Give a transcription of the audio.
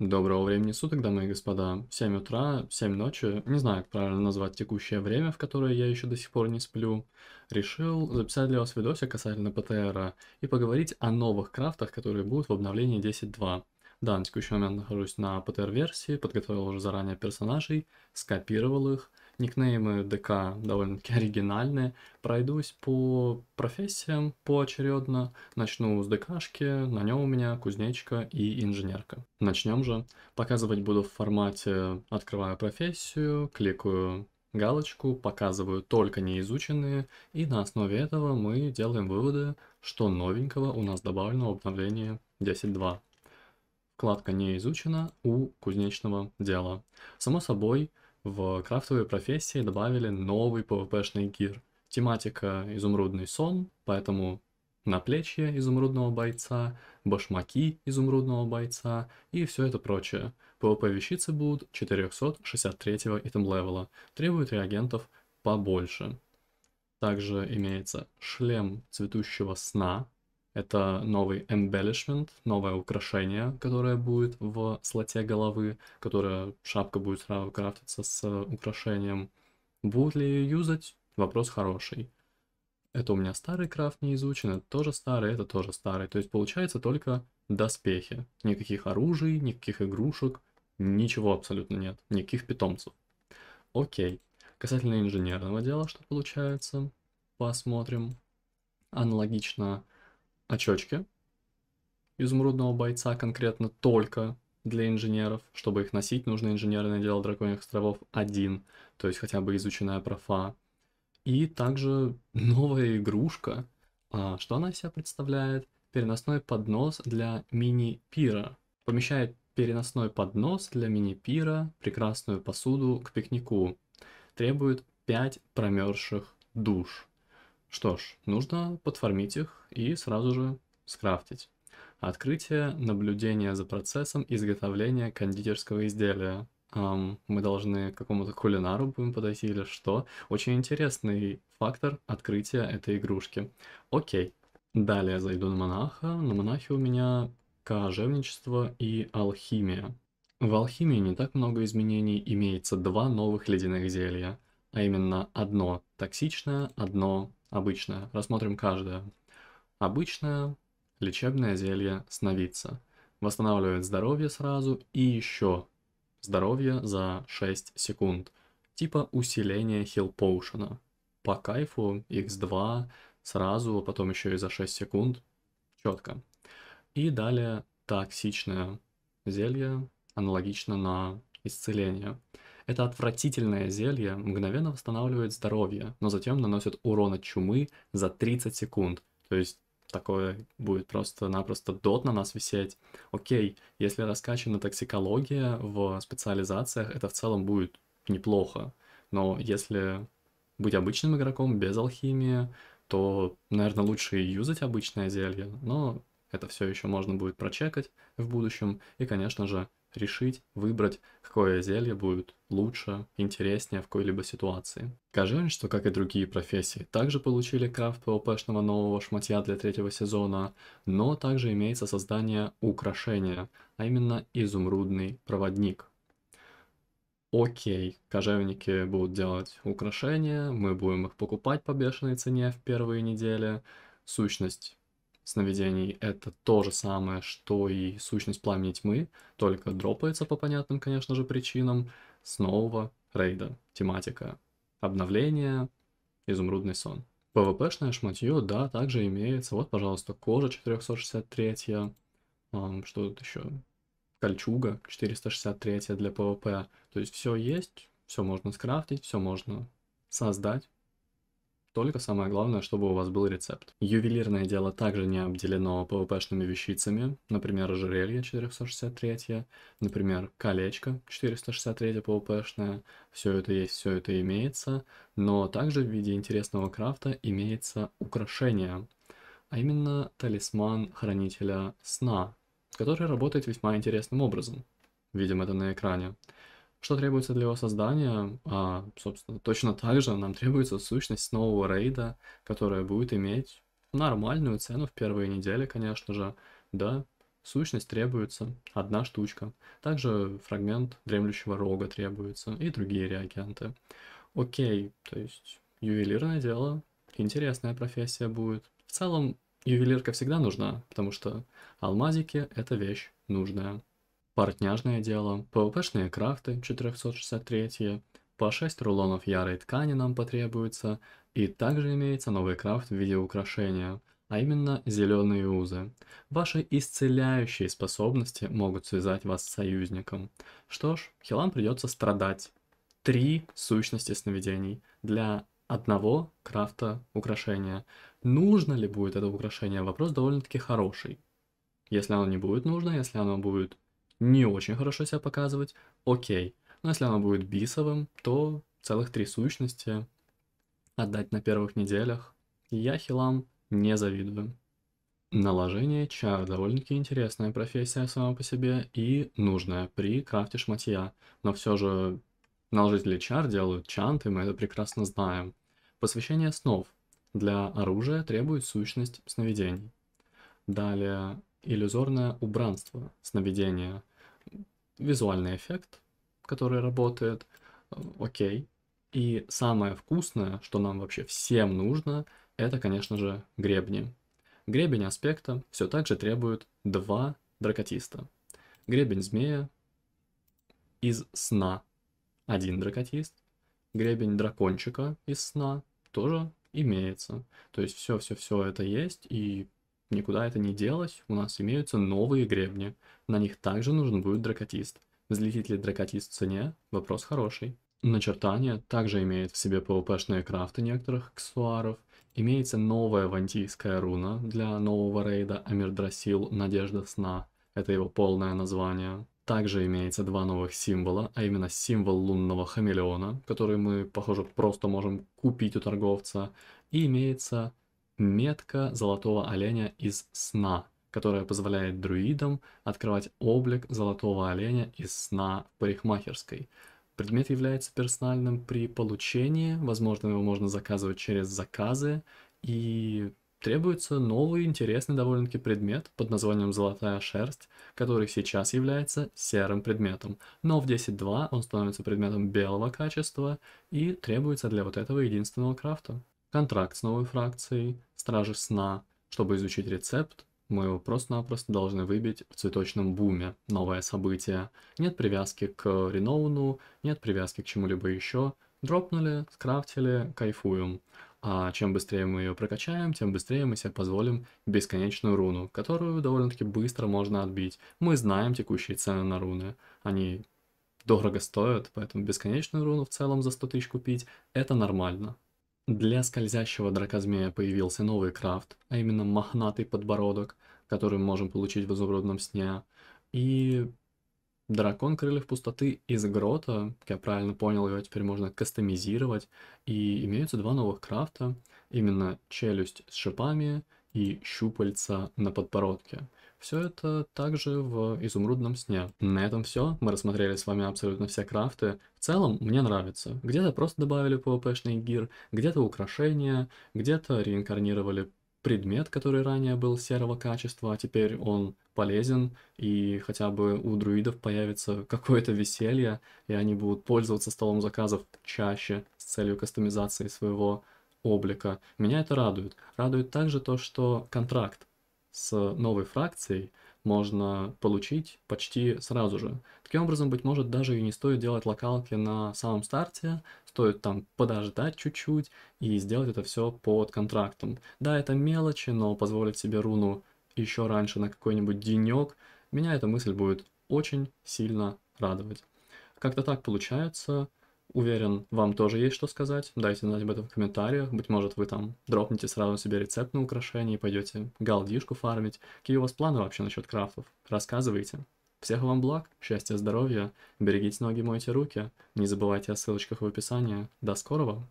Доброго времени суток, дамы и господа. 7 утра, 7 ночи, не знаю, как правильно назвать текущее время, в которое я еще до сих пор не сплю. Решил записать для вас видосик касательно ПТРа и поговорить о новых крафтах, которые будут в обновлении 10.2. Да, на текущий момент нахожусь на ПТР-версии, подготовил уже заранее персонажей, скопировал их, Никнеймы ДК довольно-таки оригинальные. Пройдусь по профессиям поочередно. Начну с ДКшки, на нем у меня кузнечка и инженерка. Начнем же. Показывать буду в формате открываю профессию, кликаю галочку, показываю только неизученные, и на основе этого мы делаем выводы, что новенького у нас добавлено в обновлении 10.2. Вкладка не изучена у кузнечного дела. Само собой, в крафтовые профессии добавили новый PvP-шный гир. Тематика «Изумрудный сон», поэтому наплечье изумрудного бойца, башмаки изумрудного бойца и все это прочее. PvP вещицы будут 463 итем-левела, требуют реагентов побольше. Также имеется шлем цветущего сна, это новый embellishment, новое украшение, которое будет в слоте головы, которое шапка будет сразу крафтиться с украшением. Будут ли ее юзать? Вопрос хороший. Это у меня старый крафт не изучен, это тоже старый, это тоже старый. То есть получается только доспехи. Никаких оружий, никаких игрушек, ничего абсолютно нет. Никаких питомцев. Окей. Касательно инженерного дела, что получается, посмотрим. Аналогично очечки изумрудного бойца конкретно только для инженеров. Чтобы их носить, нужно инженерное дело драконьих островов 1, то есть хотя бы изученная профа. И также новая игрушка. А, что она из себя представляет? Переносной поднос для мини-пира. Помещает переносной поднос для мини-пира, прекрасную посуду к пикнику. Требует 5 промерзших душ. Что ж, нужно подформить их и сразу же скрафтить. Открытие, наблюдение за процессом изготовления кондитерского изделия. Um, мы должны к какому-то кулинару будем подойти или что. Очень интересный фактор открытия этой игрушки. Окей. Далее зайду на монаха. На монахе у меня кожевничество и алхимия. В алхимии не так много изменений, имеется два новых ледяных зелья, а именно одно токсичное, одно обычное. Рассмотрим каждое. Обычное лечебное зелье сновидца. Восстанавливает здоровье сразу и еще здоровье за 6 секунд. Типа усиление хил поушена. По кайфу x2 сразу, потом еще и за 6 секунд. Четко. И далее токсичное зелье, аналогично на исцеление. Это отвратительное зелье мгновенно восстанавливает здоровье, но затем наносит урон от чумы за 30 секунд. То есть такое будет просто-напросто дот на нас висеть. Окей, если раскачана токсикология в специализациях, это в целом будет неплохо. Но если быть обычным игроком без алхимии, то, наверное, лучше и юзать обычное зелье, но это все еще можно будет прочекать в будущем. И, конечно же, решить, выбрать, какое зелье будет лучше, интереснее в какой-либо ситуации. Скажем, что, как и другие профессии, также получили крафт ПВПшного нового шматья для третьего сезона, но также имеется создание украшения, а именно изумрудный проводник. Окей, кожевники будут делать украшения, мы будем их покупать по бешеной цене в первые недели, сущность сновидений это то же самое, что и сущность пламени тьмы, только дропается по понятным, конечно же, причинам с нового рейда. Тематика. Обновление, изумрудный сон. ПВПшное шматье, да, также имеется. Вот, пожалуйста, кожа 463, что тут еще, кольчуга 463 для ПВП. То есть все есть, все можно скрафтить, все можно создать только самое главное, чтобы у вас был рецепт. Ювелирное дело также не обделено ПВПшными вещицами, например, ожерелье 463, например, колечко 463 ПВПшное, все это есть, все это имеется, но также в виде интересного крафта имеется украшение, а именно талисман хранителя сна, который работает весьма интересным образом. Видим это на экране. Что требуется для его создания? А, собственно, точно так же нам требуется сущность нового рейда, которая будет иметь нормальную цену в первые недели, конечно же. Да, сущность требуется, одна штучка. Также фрагмент дремлющего рога требуется и другие реагенты. Окей, то есть ювелирное дело, интересная профессия будет. В целом, ювелирка всегда нужна, потому что алмазики – это вещь нужная. Партняжное дело, ПВПшные крафты 463, по 6 рулонов ярой ткани нам потребуется, и также имеется новый крафт в виде украшения, а именно зеленые узы. Ваши исцеляющие способности могут связать вас с союзником. Что ж, Хилам придется страдать. Три сущности сновидений для одного крафта украшения. Нужно ли будет это украшение? Вопрос довольно-таки хороший. Если оно не будет нужно, если оно будет не очень хорошо себя показывать, окей. Но если она будет бисовым, то целых три сущности отдать на первых неделях. Я хилам не завидую. Наложение чар довольно-таки интересная профессия сама по себе и нужная при крафте шматья, но все же наложители чар делают чанты, мы это прекрасно знаем. Посвящение снов. Для оружия требует сущность сновидений. Далее, иллюзорное убранство, сновидения визуальный эффект, который работает, э, окей. И самое вкусное, что нам вообще всем нужно, это, конечно же, гребни. Гребень аспекта все так же требует два дракотиста. Гребень змея из сна один дракотист, гребень дракончика из сна тоже имеется. То есть все-все-все это есть, и Никуда это не делось, у нас имеются новые гребни. На них также нужен будет дракотист. Взлетит ли дракотист в цене? Вопрос хороший. Начертание также имеет в себе пвпшные крафты некоторых аксессуаров. Имеется новая вантийская руна для нового рейда Амирдрасил «Надежда сна». Это его полное название. Также имеется два новых символа, а именно символ лунного хамелеона, который мы, похоже, просто можем купить у торговца, и имеется метка золотого оленя из сна, которая позволяет друидам открывать облик золотого оленя из сна в парикмахерской. Предмет является персональным при получении, возможно, его можно заказывать через заказы, и требуется новый интересный довольно-таки предмет под названием «Золотая шерсть», который сейчас является серым предметом, но в 10.2 он становится предметом белого качества и требуется для вот этого единственного крафта контракт с новой фракцией Стражи Сна. Чтобы изучить рецепт, мы его просто-напросто должны выбить в цветочном буме новое событие. Нет привязки к реноуну, нет привязки к чему-либо еще. Дропнули, скрафтили, кайфуем. А чем быстрее мы ее прокачаем, тем быстрее мы себе позволим бесконечную руну, которую довольно-таки быстро можно отбить. Мы знаем текущие цены на руны. Они дорого стоят, поэтому бесконечную руну в целом за 100 тысяч купить – это нормально. Для скользящего дракозмея появился новый крафт, а именно мохнатый подбородок, который мы можем получить в изумрудном сне. И дракон крыльев пустоты из грота, как я правильно понял, его теперь можно кастомизировать. И имеются два новых крафта, именно челюсть с шипами – и щупальца на подбородке. Все это также в изумрудном сне. На этом все. Мы рассмотрели с вами абсолютно все крафты. В целом, мне нравится. Где-то просто добавили pvp гир, где-то украшения, где-то реинкарнировали предмет, который ранее был серого качества, а теперь он полезен, и хотя бы у друидов появится какое-то веселье, и они будут пользоваться столом заказов чаще с целью кастомизации своего облика. Меня это радует. Радует также то, что контракт с новой фракцией можно получить почти сразу же. Таким образом, быть может, даже и не стоит делать локалки на самом старте, стоит там подождать чуть-чуть и сделать это все под контрактом. Да, это мелочи, но позволить себе руну еще раньше на какой-нибудь денек, меня эта мысль будет очень сильно радовать. Как-то так получается. Уверен, вам тоже есть что сказать. Дайте знать об этом в комментариях. Быть может, вы там дропните сразу себе рецепт на украшение и пойдете галдишку фармить. Какие у вас планы вообще насчет крафтов? Рассказывайте. Всех вам благ, счастья, здоровья, берегите ноги, мойте руки, не забывайте о ссылочках в описании. До скорого!